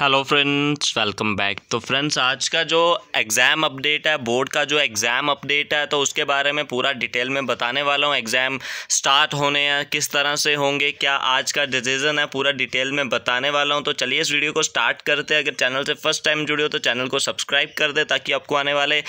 hello friends welcome back तो friends आज का जो एग्ज़ाम अपडेट है बोर्ड का जो एग्ज़ाम अपडेट है तो उसके बारे में पूरा डिटेल में बताने वाला हूँ एग्ज़ाम स्टार्ट होने हैं किस तरह से होंगे क्या आज का डिसीजन है पूरा डिटेल में बताने वाला हूँ तो चलिए इस वीडियो को स्टार्ट करते हैं अगर चैनल से फर्स्ट टाइम जुड़े हो तो चैनल को सब्सक्राइब कर दे ताकि आपको आने वाले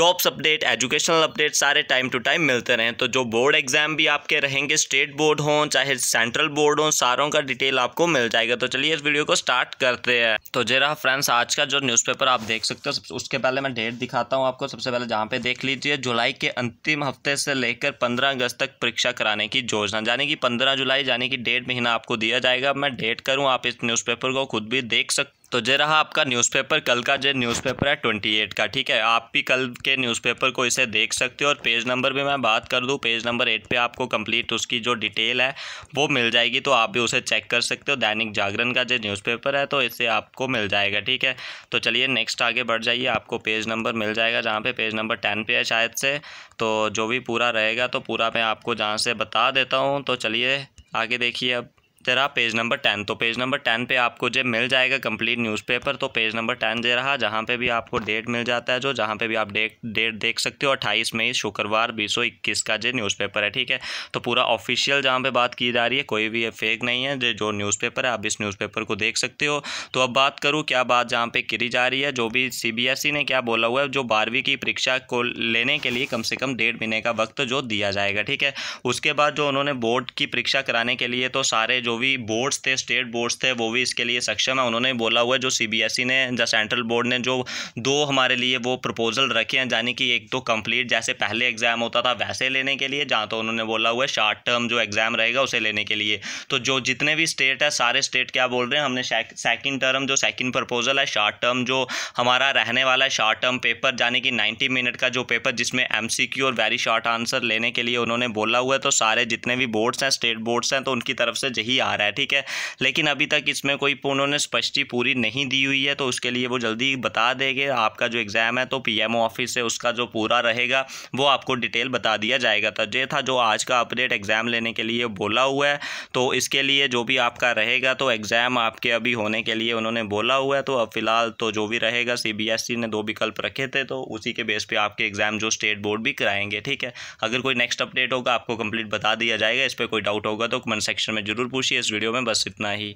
जॉब्स अपडेट एजुकेशनल अपडेट सारे टाइम टू टाइम मिलते रहें तो जो बोर्ड एग्ज़ाम भी आपके रहेंगे स्टेट बोर्ड हों चाहे सेंट्रल बोर्ड हों सारों का डिटेल आपको मिल जाएगा तो चलिए इस वीडियो को स्टार्ट करते हैं है तो जे रहा फ्रेंड्स आज का जो न्यूज़पेपर आप देख सकते हो उसके पहले मैं डेट दिखाता हूँ आपको सबसे पहले जहाँ पे देख लीजिए जुलाई के अंतिम हफ्ते से लेकर पंद्रह अगस्त तक परीक्षा कराने की योजना यानी कि पंद्रह जुलाई यानी कि डेढ़ महीना आपको दिया जाएगा मैं डेट करूँ आप इस न्यूज़पेपर को खुद भी देख सकते तो जे रहा आपका न्यूज़पेपर कल का जो न्यूज़पेपर है ट्वेंटी एट का ठीक है आप भी कल के न्यूज़पेपर को इसे देख सकते हो और पेज नंबर भी मैं बात कर दूँ पेज नंबर एट पे आपको कंप्लीट उसकी जो डिटेल है वो मिल जाएगी तो आप भी उसे चेक कर सकते हो दैनिक जागरण का जो न्यूज़पेपर है तो इसे आपको मिल जाएगा ठीक है तो चलिए नेक्स्ट आगे बढ़ जाइए आपको पेज नंबर मिल जाएगा जहाँ पर पे पेज नंबर टेन पे है शायद से तो जो भी पूरा रहेगा तो पूरा मैं आपको जहाँ से बता देता हूँ तो चलिए आगे देखिए अब तेरा पेज नंबर टेन तो पेज नंबर टेन पे आपको जब मिल जाएगा कंप्लीट न्यूज़पेपर तो पेज नंबर टेन जो रहा जहाँ पे भी आपको डेट मिल जाता है जो जहाँ पे भी आप डेट डेट देख सकते हो अट्ठाईस मई शुक्रवार बीस सौ इक्कीस का जो न्यूज़पेपर है ठीक है तो पूरा ऑफिशियल जहाँ पे बात की जा रही है कोई भी फेक नहीं है जो न्यूज़पेपर है आप इस न्यूज़पेपर को देख सकते हो तो अब बात करूँ क्या बात जहाँ पर करी जा रही है जो भी सी e ने क्या बोला हुआ है जो बारहवीं की परीक्षा को लेने के लिए कम से कम डेढ़ महीने का वक्त जो दिया जाएगा ठीक है उसके बाद जो उन्होंने बोर्ड की परीक्षा कराने के लिए तो सारे जो भी बोर्ड्स थे स्टेट बोर्ड्स थे वो भी इसके लिए सक्षम है उन्होंने बोला हुआ है जो सी e ने या सेंट्रल बोर्ड ने जो दो हमारे लिए वो प्रपोजल रखे हैं यानी कि एक तो कंप्लीट जैसे पहले एग्ज़ाम होता था वैसे लेने के लिए जहाँ तो उन्होंने बोला हुआ है शार्ट टर्म जो एग्ज़ाम रहेगा उसे लेने के लिए तो जो जितने भी स्टेट है सारे स्टेट क्या बोल रहे हैं हमने सेकेंड टर्म जो सेकेंड प्रपोजल है शार्ट टर्म जो हमारा रहने वाला है शार्ट टर्म पेपर यानी कि नाइन्टी मिनट का जो पेपर जिसमें एम और वेरी शॉर्ट आंसर लेने के लिए उन्होंने बोला हुआ है तो सारे जितने भी बोर्ड्स हैं स्टेट बोर्ड्स हैं तो उनकी तरफ से यही आ रहा है ठीक है लेकिन अभी तक इसमें कोई उन्होंने स्पष्टी पूरी नहीं दी हुई है तो उसके लिए वो जल्दी बता देंगे आपका जो एग्ज़ाम है तो पीएमओ ऑफिस से उसका जो पूरा रहेगा वो आपको डिटेल बता दिया जाएगा तो ये था जो आज का अपडेट एग्ज़ाम लेने के लिए बोला हुआ है तो इसके लिए जो भी आपका रहेगा तो एग्ज़ाम आपके अभी होने के लिए उन्होंने बोला हुआ है तो अब फ़िलहाल तो जो भी रहेगा सी ने दो विकल्प रखे थे तो उसी के बेस पर आपके एग्ज़ाम जो स्टेट बोर्ड भी कराएंगे ठीक है अगर कोई नेक्स्ट अपडेट होगा आपको कंप्लीट बता दिया जाएगा इस पर कोई डाउट होगा तो कमेंट सेक्शन में ज़रूर पूछ खुशी इस वीडियो में बस इतना ही